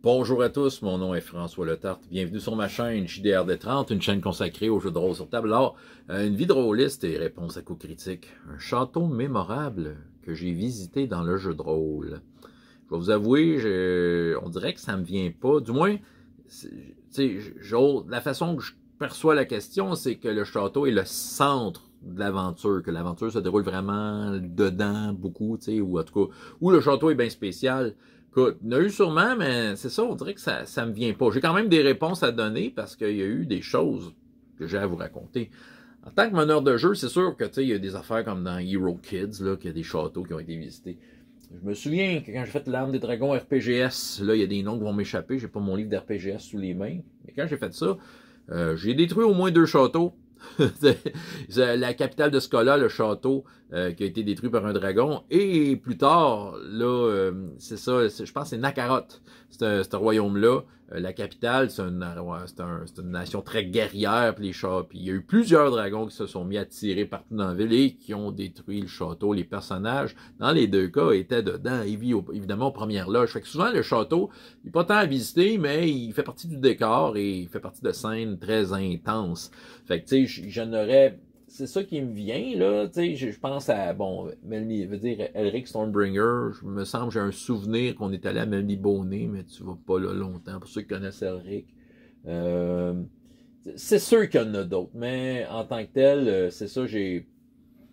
Bonjour à tous, mon nom est François Letarte. Bienvenue sur ma chaîne JDRD30, une chaîne consacrée aux jeux de rôle sur table. Alors, une vie drôliste et réponse à coups critiques. Un château mémorable que j'ai visité dans le jeu de rôle. Je vais vous avouer, on dirait que ça me vient pas. Du moins, la façon que je perçois la question, c'est que le château est le centre de l'aventure, que l'aventure se déroule vraiment dedans, beaucoup, tu sais, ou en tout cas, où le château est bien spécial. Écoute, il y en a eu sûrement, mais c'est ça, on dirait que ça ne me vient pas. J'ai quand même des réponses à donner parce qu'il y a eu des choses que j'ai à vous raconter. En tant que meneur de jeu, c'est sûr que il y a des affaires comme dans Hero Kids, là, qu'il y a des châteaux qui ont été visités. Je me souviens que quand j'ai fait l'arme des dragons RPGS, là, il y a des noms qui vont m'échapper, j'ai pas mon livre d'RPGS sous les mains. Mais quand j'ai fait ça, euh, j'ai détruit au moins deux châteaux, la capitale de Scola, le château euh, qui a été détruit par un dragon. Et plus tard, là, euh, c'est ça, je pense que c'est Nakarot, ce royaume-là, euh, la capitale, c'est une, une nation très guerrière, puis les chats. Puis il y a eu plusieurs dragons qui se sont mis à tirer partout dans la ville et qui ont détruit le château. Les personnages, dans les deux cas, étaient dedans, évidemment, aux premières loges. Fait que souvent, le château, il n'est pas tant à visiter, mais il fait partie du décor et il fait partie de scènes très intenses. Fait que, tu sais, j'en aurais c'est ça qui me vient, là. Tu sais, je, pense à, bon, veut dire, Elric Stormbringer, je me semble, j'ai un souvenir qu'on est allé à Melanie Bonnet, mais tu vas pas là longtemps, pour ceux qui connaissent Elric. Euh, c'est sûr qu'il y en a d'autres, mais en tant que tel, euh, c'est ça, j'ai...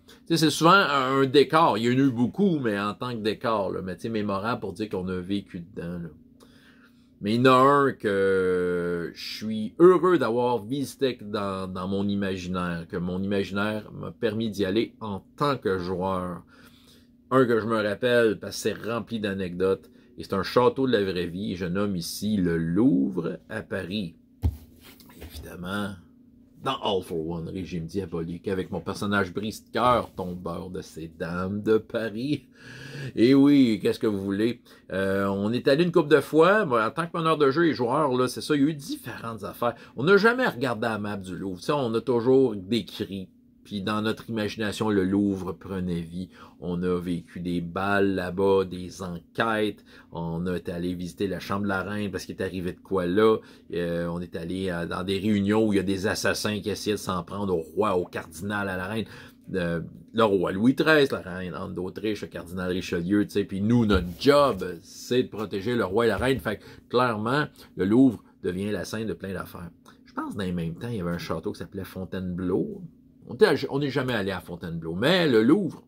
Tu sais, c'est souvent un, décor. Il y en a eu beaucoup, mais en tant que décor, là. Mais tu sais, mémorable pour dire qu'on a vécu dedans, là. Mais il y en a un que je suis heureux d'avoir visité dans, dans, mon imaginaire, que mon imaginaire m'a permis d'y aller en tant que joueur. Un que je me rappelle parce que c'est rempli d'anecdotes et c'est un château de la vraie vie. Je nomme ici le Louvre à Paris. Évidemment, dans All for One, régime diabolique, avec mon personnage brise-cœur tombeur de ces dames de Paris. Et oui, qu'est-ce que vous voulez? Euh, on est allé une coupe de fois, en tant que meneur de jeu et joueur, là, c'est ça, il y a eu différentes affaires. On n'a jamais regardé la map du Louvre. Ça, on a toujours décrit puis dans notre imagination, le Louvre prenait vie. On a vécu des balles là-bas, des enquêtes. On est allé visiter la chambre de la reine parce qu'il est arrivé de quoi là. Euh, on est allé euh, dans des réunions où il y a des assassins qui essayaient de s'en prendre au roi, au cardinal, à la reine. Euh, le roi Louis XIII, la reine Anne d'Autriche, le cardinal Richelieu, tu sais, puis nous, notre job, c'est de protéger le roi et la reine. Fait que, clairement, le Louvre devient la scène de plein d'affaires. Je pense dans les même temps, il y avait un château qui s'appelait Fontainebleau, on n'est jamais allé à Fontainebleau, mais le Louvre,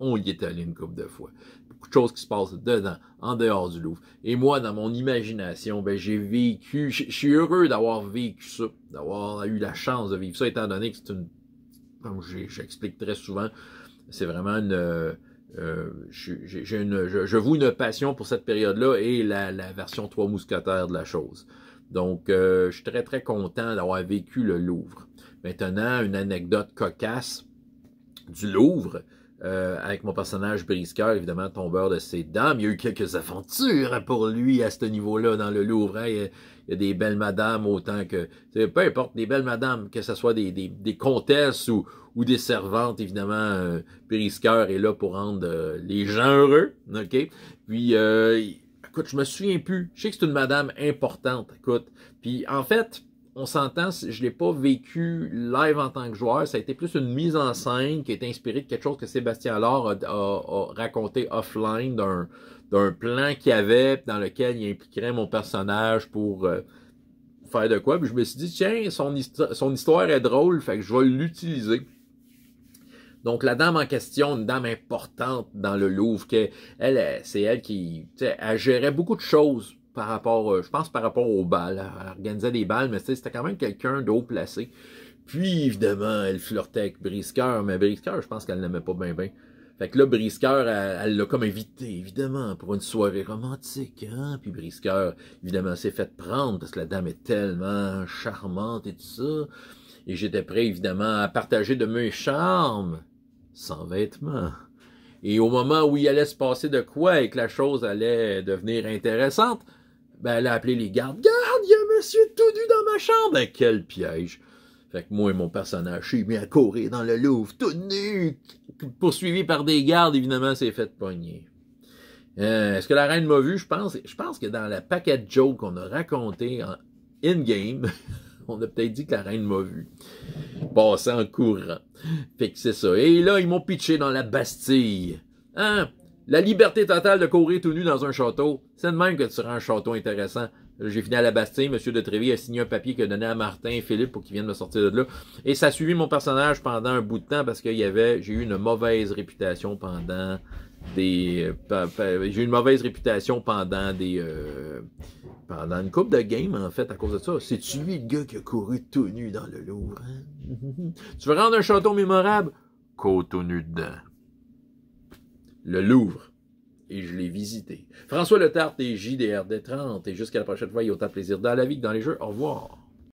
on y est allé une couple de fois. Beaucoup de choses qui se passent dedans, en dehors du Louvre. Et moi, dans mon imagination, ben, j'ai vécu, je suis heureux d'avoir vécu ça, d'avoir eu la chance de vivre ça, étant donné que c'est une, comme j'explique très souvent, c'est vraiment une, euh, euh, une, je, vous une passion pour cette période-là et la, version 3 mousquetaires de la chose. Donc, euh, je suis très, très content d'avoir vécu le Louvre. Maintenant, une anecdote cocasse du Louvre. Euh, avec mon personnage Briscoeur, évidemment, tombeur de ses dames. Il y a eu quelques aventures hein, pour lui à ce niveau-là dans le Louvre. Hein. Il, y a, des belles madames autant que... Peu importe, des belles madames, que ce soit des, des, comtesses ou, ou, des servantes, évidemment, euh, est là pour rendre euh, les gens heureux. OK? Puis, euh, écoute, je me souviens plus. Je sais que c'est une madame importante, écoute. Puis, en fait on s'entend, je l'ai pas vécu live en tant que joueur. Ça a été plus une mise en scène qui est inspirée de quelque chose que Sébastien Allard a, raconté offline d'un, plan qu'il avait dans lequel il impliquerait mon personnage pour euh, faire de quoi. Puis je me suis dit, tiens, son, histoire est drôle, fait que je vais l'utiliser. Donc, la dame en question, une dame importante dans le Louvre, que euh, c'est elle qui elle gérait beaucoup de choses par rapport, euh, je pense par rapport aux balles. Elle organisait des balles, mais c'était quand même quelqu'un d'eau placé. Puis évidemment, elle flirtait avec Briscoeur, mais Briscoeur, je pense qu'elle n'aimait pas bien bien. Fait que là, Briscoeur, elle l'a comme invité, évidemment, pour une soirée romantique. Hein? Puis Briscoeur, évidemment, s'est fait prendre parce que la dame est tellement charmante et tout ça. Et j'étais prêt, évidemment, à partager de mes charmes sans vêtements. Et au moment où il allait se passer de quoi et que la chose allait devenir intéressante, ben, elle a appelé les gardes. Garde, il y a monsieur tout nu dans ma chambre! Ben, quel piège! Fait que moi et mon personnage, je suis mis à courir dans le Louvre, tout nu, poursuivi par des gardes, évidemment, c'est fait de Euh, Est-ce que la reine m'a vu? Je pense, je pense que dans la paquette joke qu'on a raconté en in-game, on a peut-être dit que la reine m'a vu. Passant en courant. Fait que c'est ça. Et là, ils m'ont pitché dans la Bastille. Hein? La liberté totale de courir tout nu dans un château, c'est de même que tu rends un château intéressant. J'ai fini à la Bastille, M. de Tréville a signé un papier qu'il a donné à Martin et Philippe pour qu'ils viennent me sortir de là. Et ça a suivi mon personnage pendant un bout de temps parce qu'il y avait, j'ai eu une mauvaise réputation pendant des, euh, j'ai eu une mauvaise réputation pendant des, euh, pendant une coupe de game en fait à cause de ça. C'est tu lui le gars qui a couru tout nu dans le Louvre. Hein? tu veux rendre un château mémorable? Cours tout nu dedans le Louvre. Et je l'ai visité. François Letarte et jdrd 30 Et jusqu'à la prochaine fois, et autant de plaisir dans la vie dans les jeux. Au revoir.